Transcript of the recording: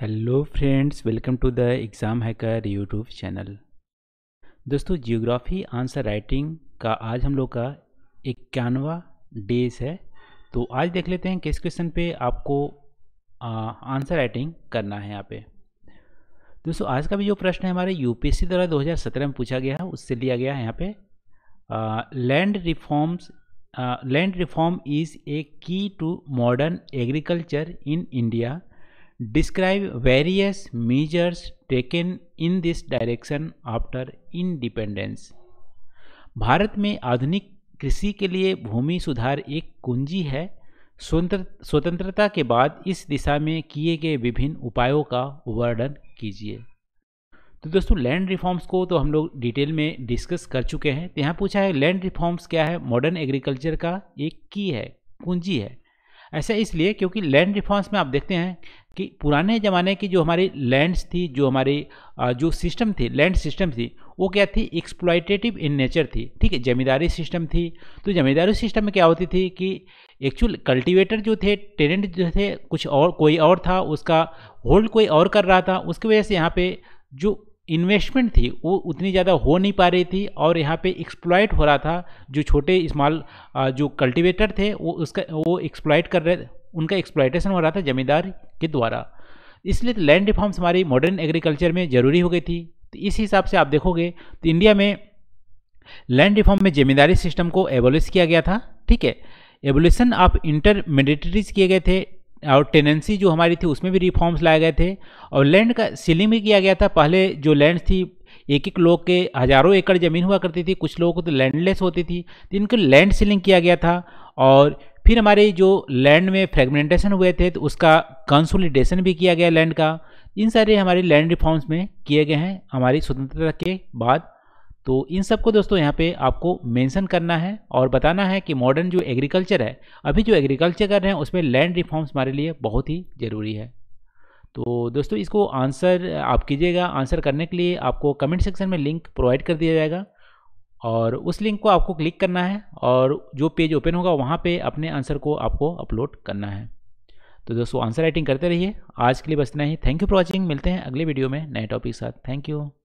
Hello friends welcome to the exam hacker YouTube channel दोस्तों geography answer writing का आज हम लोग का इक्यानवा डेज है तो आज देख लेते हैं किस क्वेश्चन पे आपको आ, आंसर राइटिंग करना है यहाँ पे दोस्तों आज का भी जो प्रश्न है हमारे यूपीएससी द्वारा 2017 में पूछा गया है उससे लिया गया है यहाँ पे land reforms land reform is a key to modern agriculture in India Describe various measures taken in this direction after independence. भारत में आधुनिक कृषि के लिए भूमि सुधार एक कुंजी है स्वतंत्रता के बाद इस दिशा में किए गए विभिन्न उपायों का वर्णन कीजिए तो दोस्तों लैंड रिफॉर्म्स को तो हम लोग डिटेल में डिस्कस कर चुके हैं तो यहाँ पूछा है लैंड रिफॉर्म्स क्या है मॉडर्न एग्रीकल्चर का एक की है कुंजी है ऐसा इसलिए क्योंकि लैंड रिफॉर्म्स में आप देखते हैं कि पुराने ज़माने की जो हमारी लैंड्स थी जो हमारी जो सिस्टम थी लैंड सिस्टम थी वो क्या थी एक्सप्लाइटेटिव इन नेचर थी ठीक है जमींदारी सिस्टम थी तो जमींदारी सिस्टम में क्या होती थी कि एक्चुअल कल्टीवेटर जो थे टेनेंट जो थे कुछ और कोई और था उसका होल्ड कोई और कर रहा था उसकी वजह से यहाँ पर जो इन्वेस्टमेंट थी वो उतनी ज़्यादा हो नहीं पा रही थी और यहाँ पे एक्सप्लॉयट हो रहा था जो छोटे स्मॉल जो कल्टीवेटर थे वो उसका वो एक्सप्लॉयट कर रहे उनका एक्सप्लाइटेशन हो रहा था जमींदार के द्वारा इसलिए तो लैंड रिफॉर्म्स हमारी मॉडर्न एग्रीकल्चर में ज़रूरी हो गई थी तो इस हिसाब से आप देखोगे तो इंडिया में लैंड रिफॉर्म में जमींदारी सिस्टम को एबोलिश किया गया था ठीक है एबोल्यूशन ऑफ इंटरमीडिएटरीज किए गए थे और टेनेंसी जो हमारी थी उसमें भी रिफॉर्म्स लाए गए थे और लैंड का सीलिंग भी किया गया था पहले जो लैंड थी एक एक लोग के हज़ारों एकड़ ज़मीन हुआ करती थी कुछ लोगों को तो लैंडलेस होती थी तो इनको लैंड सीलिंग किया गया था और फिर हमारे जो लैंड में फ्रेगमेंटेशन हुए थे तो उसका कंसोलिडेशन भी किया गया लैंड का इन सारे हमारे लैंड रिफॉर्म्स में किए गए हैं हमारी स्वतंत्रता के बाद तो इन सब को दोस्तों यहाँ पे आपको मेंशन करना है और बताना है कि मॉडर्न जो एग्रीकल्चर है अभी जो एग्रीकल्चर कर रहे हैं उसमें लैंड रिफॉर्म्स हमारे लिए बहुत ही ज़रूरी है तो दोस्तों इसको आंसर आप कीजिएगा आंसर करने के लिए आपको कमेंट सेक्शन में लिंक प्रोवाइड कर दिया जाएगा और उस लिंक को आपको क्लिक करना है और जो पेज ओपन होगा वहाँ पे अपने आंसर को आपको अपलोड करना है तो दोस्तों आंसर राइटिंग करते रहिए आज के लिए बस इतना ही थैंक यू फॉर वॉचिंग मिलते हैं अगले वीडियो में नए टॉपिक के साथ थैंक यू